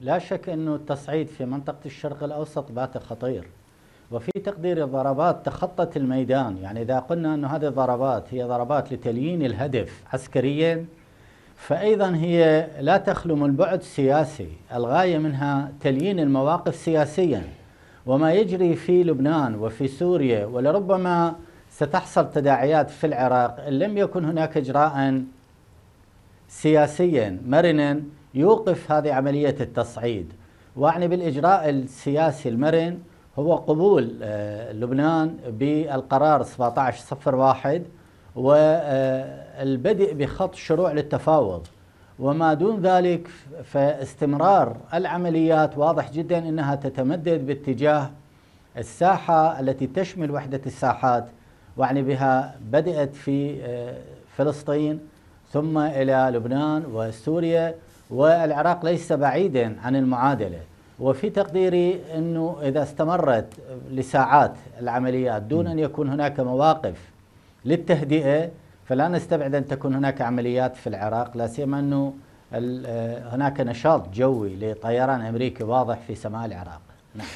لا شك أنه التصعيد في منطقة الشرق الأوسط بات خطير وفي تقدير الضربات تخطت الميدان يعني إذا قلنا انه هذه الضربات هي ضربات لتليين الهدف عسكريا فأيضا هي لا تخلو من بعد سياسي الغاية منها تليين المواقف سياسيا وما يجري في لبنان وفي سوريا ولربما ستحصل تداعيات في العراق إن لم يكن هناك إجراء سياسيا مرنا يوقف هذه عملية التصعيد وأعني بالإجراء السياسي المرن هو قبول آه، لبنان بالقرار 1701 والبدء آه، بخط شروع للتفاوض وما دون ذلك فاستمرار العمليات واضح جدا انها تتمدد باتجاه الساحه التي تشمل وحده الساحات واعني بها بدات في آه، فلسطين ثم الى لبنان وسوريا والعراق ليس بعيدا عن المعادلة وفي تقديري أنه إذا استمرت لساعات العمليات دون أن يكون هناك مواقف للتهدئة فلا نستبعد أن تكون هناك عمليات في العراق لا سيما أنه آه، هناك نشاط جوي لطيران أمريكي واضح في سماء العراق نعم.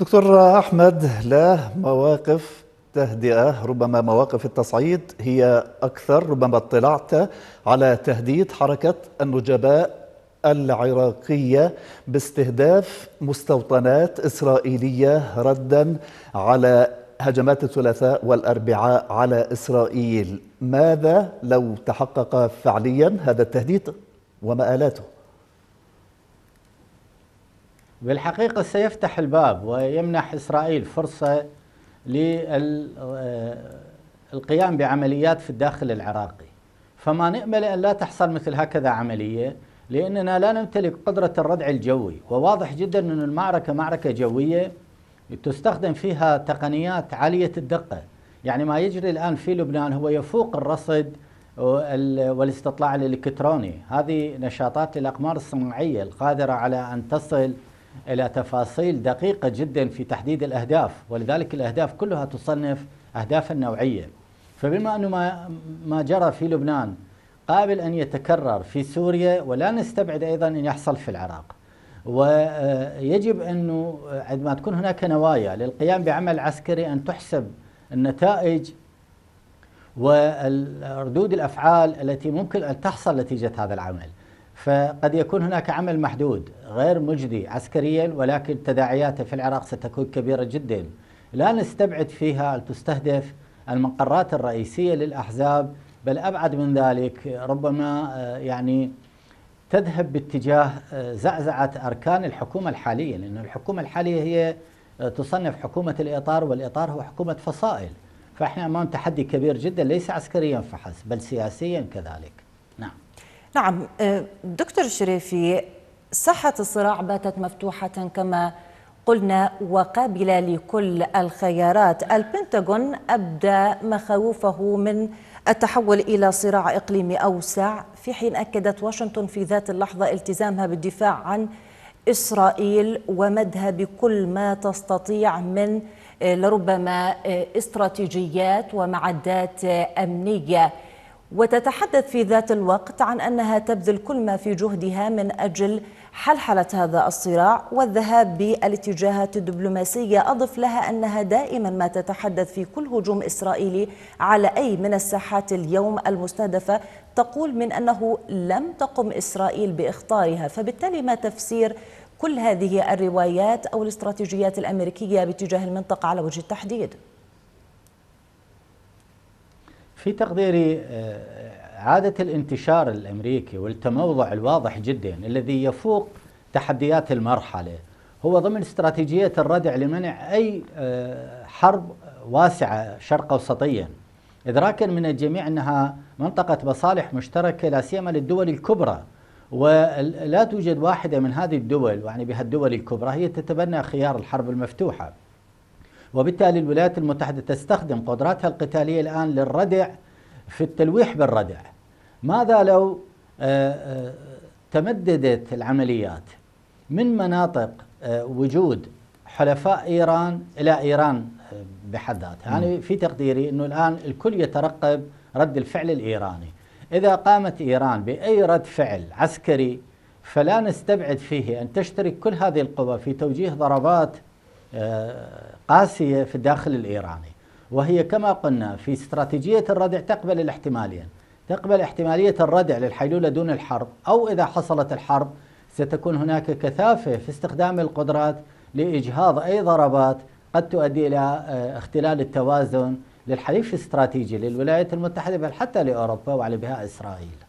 دكتور أحمد لا مواقف تهدئة ربما مواقف التصعيد هي أكثر ربما اطلعت على تهديد حركة النجباء العراقية باستهداف مستوطنات إسرائيلية ردا على هجمات الثلاثاء والأربعاء على إسرائيل ماذا لو تحقق فعليا هذا التهديد ومآلاته بالحقيقة سيفتح الباب ويمنح إسرائيل فرصة للقيام بعمليات في الداخل العراقي فما نأمل أن لا تحصل مثل هكذا عملية لأننا لا نمتلك قدرة الردع الجوي وواضح جدا أن المعركة معركة جوية تستخدم فيها تقنيات عالية الدقة يعني ما يجري الآن في لبنان هو يفوق الرصد والاستطلاع الإلكتروني هذه نشاطات للأقمار الصناعية القادرة على أن تصل إلى تفاصيل دقيقة جدا في تحديد الأهداف ولذلك الأهداف كلها تصنف أهدافا نوعية فبما أنه ما, ما جرى في لبنان قابل أن يتكرر في سوريا ولا نستبعد أيضا أن يحصل في العراق ويجب أنه عندما تكون هناك نوايا للقيام بعمل عسكري أن تحسب النتائج وردود الأفعال التي ممكن أن تحصل نتيجة هذا العمل فقد يكون هناك عمل محدود غير مجدي عسكريا ولكن تداعياته في العراق ستكون كبيرة جدا لا نستبعد فيها تستهدف المقرات الرئيسية للأحزاب بل أبعد من ذلك ربما آه، يعني تذهب باتجاه آه، زعزعة أركان الحكومة الحالية لأن الحكومة الحالية هي آه، تصنف حكومة الإطار والإطار هو حكومة فصائل فإحنا أمام تحدي كبير جدا ليس عسكريا فحسب بل سياسيا كذلك نعم نعم آه، دكتور شريفي ساحة الصراع باتت مفتوحة كما قلنا وقابلة لكل الخيارات البنتاغون أبدى مخاوفه من التحول إلى صراع إقليمي أوسع في حين أكدت واشنطن في ذات اللحظة التزامها بالدفاع عن إسرائيل ومدها بكل ما تستطيع من آه، لربما آه، استراتيجيات ومعدات أمنية وتتحدث في ذات الوقت عن أنها تبذل كل ما في جهدها من أجل حلحلة هذا الصراع والذهاب بالاتجاهات الدبلوماسية أضف لها أنها دائما ما تتحدث في كل هجوم إسرائيلي على أي من الساحات اليوم المستهدفة تقول من أنه لم تقم إسرائيل بإخطارها فبالتالي ما تفسير كل هذه الروايات أو الاستراتيجيات الأمريكية باتجاه المنطقة على وجه التحديد؟ في تقديري آه، عادة الانتشار الأمريكي والتموضع الواضح جدا الذي يفوق تحديات المرحلة هو ضمن استراتيجية الردع لمنع أي آه، حرب واسعة شرق أوسطيا إدراكا من الجميع أنها منطقة مصالح مشتركة لا سيما للدول الكبرى ولا توجد واحدة من هذه الدول يعني بها الدول الكبرى هي تتبنى خيار الحرب المفتوحة وبالتالي الولايات المتحدة تستخدم قدراتها القتالية الآن للردع في التلويح بالردع ماذا لو آه، آه، تمددت العمليات من مناطق آه، وجود حلفاء إيران إلى إيران بحد ذاتها يعني في تقديري أنه الآن الكل يترقب رد الفعل الإيراني إذا قامت إيران بأي رد فعل عسكري فلا نستبعد فيه أن تشترك كل هذه القوى في توجيه ضربات آه، قاسية في الداخل الإيراني وهي كما قلنا في استراتيجية الردع تقبل الاحتمالين تقبل احتمالية الردع للحيلولة دون الحرب أو إذا حصلت الحرب ستكون هناك كثافة في استخدام القدرات لإجهاض أي ضربات قد تؤدي إلى آه، اختلال التوازن للحليف الاستراتيجي للولايات المتحدة بل حتى لأوروبا وعلى بها إسرائيل